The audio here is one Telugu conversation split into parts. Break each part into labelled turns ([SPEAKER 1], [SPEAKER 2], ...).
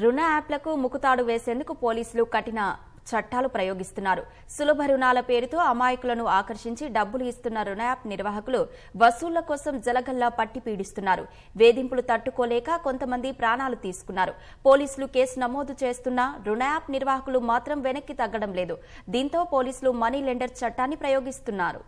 [SPEAKER 1] రుణ యాప్లకు ముకుతాడు వేసేందుకు పోలీసులు కఠిన చట్టాలు ప్రయోగిస్తున్నారు సులభ రుణాల పేరుతో అమాయకులను ఆకర్షించి డబ్బులు ఇస్తున్న రుణ యాప్ నిర్వాహకులు వసూళ్ల కోసం జలగల్లా పట్టి పీడిస్తున్నారు వేధింపులు తట్టుకోలేక కొంతమంది ప్రాణాలు తీసుకున్నారు పోలీసులు కేసు నమోదు చేస్తున్నా రుణ యాప్ నిర్వాహకులు మాత్రం వెనక్కి తగ్గడం లేదు దీంతో పోలీసులు మనీ లెండర్ చట్టాన్ని ప్రయోగిస్తున్నారు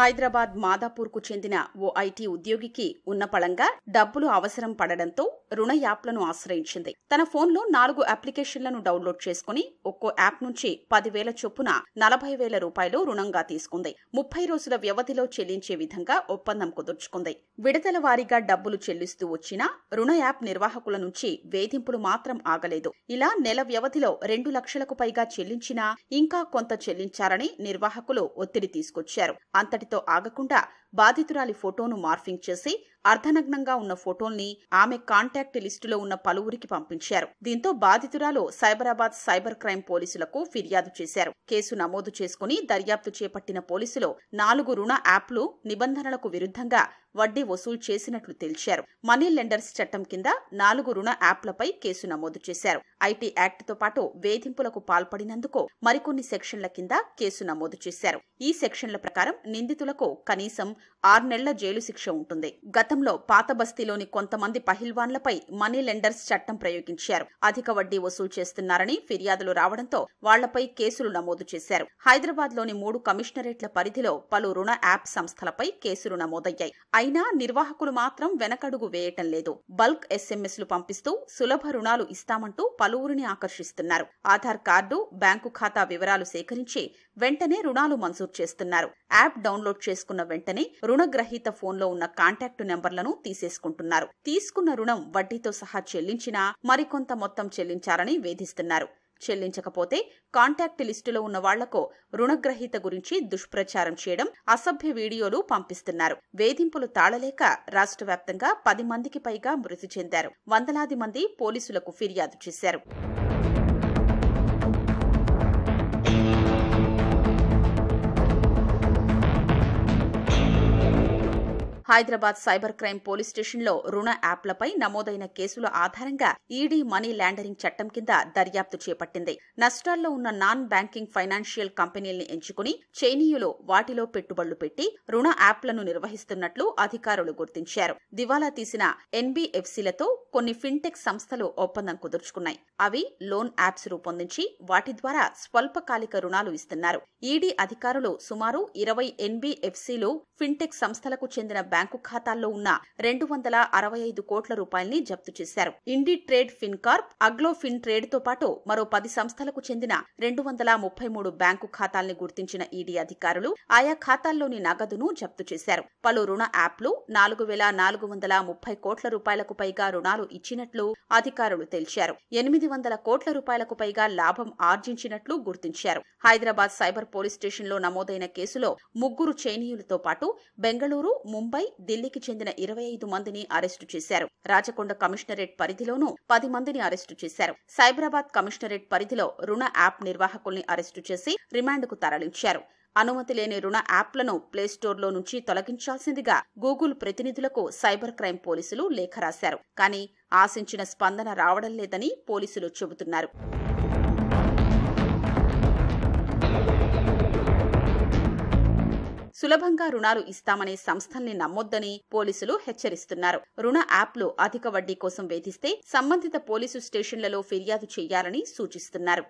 [SPEAKER 1] హైదరాబాద్ మాదాపూర్కు చెందిన ఓ ఐటీ ఉద్యోగికి ఉన్న పళంగా డబ్బులు అవసరం పడడంతో రుణ యాప్లను ఆశ్రయించింది తన ఫోన్లో నాలుగు అప్లికేషన్లను డౌన్లోడ్ చేసుకుని ఒక్కో యాప్ నుంచి పదివేల చొప్పున నలభై వేల రూపాయలు రుణంగా తీసుకుంది ముప్పై రోజుల వ్యవధిలో చెల్లించే విధంగా ఒప్పందం కుదుర్చుకుంది విడతల వారీగా డబ్బులు చెల్లిస్తూ వచ్చినా రుణ యాప్ నిర్వాహకుల నుంచి వేధింపులు మాత్రం ఆగలేదు ఇలా నెల వ్యవధిలో రెండు లక్షలకు పైగా చెల్లించినా ఇంకా కొంత చెల్లించారని నిర్వాహకులు ఒత్తిడి తీసుకొచ్చారు అంతటి దానితో ఆగకుండా బాధితురాలి ఫోటోను మార్ఫింగ్ చేసి అర్ధనగ్నంగా ఉన్న ఫోటోల్ని ఆమె కాంటాక్ట్ లిస్టులో ఉన్న పలువురికి పంపించారు దీంతో బాధితురాలు సైబరాబాద్ సైబర్ క్రైమ్ పోలీసులకు ఫిర్యాదు చేశారు కేసు నమోదు చేసుకుని దర్యాప్తు చేపట్టిన పోలీసులు నాలుగు రుణ యాప్లు నిబంధనలకు విరుద్ధంగా వడ్డీ వసూలు చేసినట్లు తేల్చారు మనీ లెండర్స్ చట్టం కింద నాలుగు రుణ యాప్లపై కేసు నమోదు చేశారు ఐటీ యాక్ట్తో పాటు వేధింపులకు పాల్పడినందుకు మరికొన్ని సెక్షన్ల కింద కేసు నమోదు చేశారు ఈ సెక్షన్ల ప్రకారం నిందితులకు కనీసం ఆరు నెలల జైలు శిక్ష ఉంటుంది గత గతంలో పాత బస్తీలోని కొంతమంది పహిల్వాన్లపై మనీ లెండర్స్ చట్టం ప్రయోగించారు అధిక వడ్డీ వసూలు చేస్తున్నారని ఫిర్యాదులు రావడంతో వాళ్లపై కేసులు నమోదు చేశారు హైదరాబాద్ లోని మూడు కమిషనరేట్ల పరిధిలో పలు రుణ యాప్ సంస్థలపై కేసులు నమోదయ్యాయి అయినా నిర్వాహకులు మాత్రం వెనకడుగు వేయటం లేదు బల్క్ ఎస్ఎంఎస్లు పంపిస్తూ సులభ రుణాలు ఇస్తామంటూ పలువురిని ఆకర్షిస్తున్నారు ఆధార్ కార్డు బ్యాంకు ఖాతా వివరాలు సేకరించి వెంటనే రుణాలు మంజూరు చేస్తున్నారు యాప్ డౌన్లోడ్ చేసుకున్న వెంటనే రుణగ్రహీత ఫోన్లో ఉన్న కాంటాక్టు నంబర్లను తీసేసుకుంటున్నారు తీసుకున్న రుణం వడ్డీతో సహా చెల్లించినా మరికొంత మొత్తం చెల్లించారని వేధిస్తున్నారు చెల్లించకపోతే కాంటాక్ట్ లిస్టులో ఉన్న వాళ్లకు రుణగ్రహీత గురించి దుష్ప్రచారం చేయడం అసభ్య వీడియోలు పంపిస్తున్నారు వేధింపులు తాళలేక రాష్ట్ర వ్యాప్తంగా పది మందికి పైగా మృతి చెందారు వందలాది మంది పోలీసులకు ఫిర్యాదు చేశారు హైదరాబాద్ సైబర్ క్రైమ్ పోలీస్ స్టేషన్లో రుణ యాప్లపై నమోదైన కేసుల ఆధారంగా ఈడీ మనీ ల్యాండరింగ్ చట్టం కింద దర్యాప్తు చేపట్టింది నష్టాల్లో ఉన్న నాన్ బ్యాంకింగ్ ఫైనాన్షియల్ కంపెనీల్ని ఎంచుకుని చైనీయులు వాటిలో పెట్టుబడులు పెట్టి రుణ యాప్లను నిర్వహిస్తున్నట్లు అధికారులు గుర్తించారు దివాలా తీసిన ఎన్బీఎఫ్సీలతో కొన్ని ఫిన్టెక్ సంస్థలు ఒప్పందం కుదుర్చుకున్నాయి అవి లోన్ యాప్స్ రూపొందించి వాటి ద్వారా స్వల్పకాలిక రుణాలు ఇస్తున్నారు ఈడీ అధికారులు సుమారు ఇరవై ఎన్బీఎఫ్సీలు ఫిన్టెక్ సంస్థలకు చెందిన బ్యాంకు ఖాతాల్లో ఉన్న రెండు వందల అరవై ఐదు కోట్ల రూపాయల్ని జప్తు చేశారు Indi Trade Fincorp Aglo Fin Trade తో పాటు మరో పది సంస్థలకు చెందిన రెండు వందల ముప్పై మూడు బ్యాంకు ఖాతాల్ని గుర్తించిన ఈడీ అధికారులు ఆయా ఖాతాల్లోని నగదును జప్తు చేశారు పలు రుణ యాప్లు నాలుగు వేల నాలుగు వందల ముప్పై కోట్ల రూపాయలకు పైగా రుణాలు ఇచ్చినట్లు అధికారులు తెలిపారు ఎనిమిది వందల కోట్ల రూపాయలకు పైగా లాభం ఆర్జించినట్లు గుర్తించారు హైదరాబాద్ సైబర్ పోలీస్ స్టేషన్లో నమోదైన కేసులో ముగ్గురు చైనీయులతో పాటు బెంగళూరు ముంబై ఢిల్లీకి చెందిన ఇరవై ఐదు మందిని అరెస్టు చేశారు రాచకొండ కమిషనరేట్ పరిధిలోనూ పది మందిని అరెస్టు చేశారు సైబరాబాద్ కమిషనరేట్ పరిధిలో రుణ యాప్ నిర్వాహకుల్ని అరెస్టు చేసి రిమాండ్కు తరలించారు అనుమతి లేని రుణ యాప్లను ప్లేస్టోర్లో నుంచి తొలగించాల్సిందిగా గూగుల్ ప్రతినిధులకు సైబర్ క్రైమ్ పోలీసులు లేఖ రాశారు కానీ ఆశించిన స్పందన రావడం లేదని పోలీసులు చెబుతున్నారు సులభంగా రుణాలు ఇస్తామనే సంస్థల్ని నమ్మొద్దని పోలీసులు హెచ్చరిస్తున్నారు రుణ లో అధిక వడ్డీ కోసం వేధిస్తే సంబంధిత పోలీసు స్టేషన్లలో ఫిర్యాదు చేయాలని సూచిస్తున్నారు